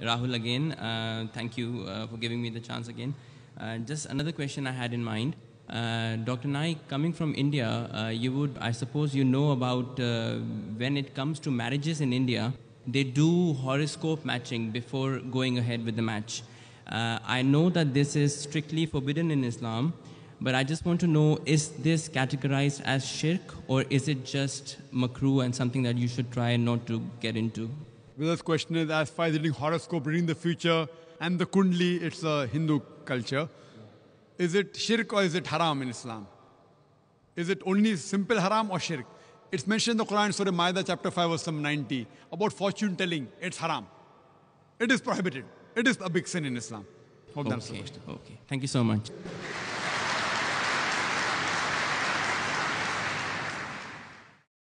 Rahul again. Uh, thank you uh, for giving me the chance again. Uh, just another question I had in mind. Uh, Dr. Naik, coming from India, uh, you would, I suppose you know about uh, when it comes to marriages in India, they do horoscope matching before going ahead with the match. I know that this is strictly forbidden in Islam, but I just want to know, is this categorized as shirk or is it just makruh and something that you should try not to get into? Vedas's question is as far as reading horoscope, reading the future, and the Kundli, it's a Hindu culture. Is it shirk or is it haram in Islam? Is it only simple haram or shirk? It's mentioned in the Quran, Surah Maida, chapter 5, verse 90, about fortune telling. It's haram. It is prohibited. It is a big sin in Islam. Hope okay. that's the question. Okay. Thank you so much.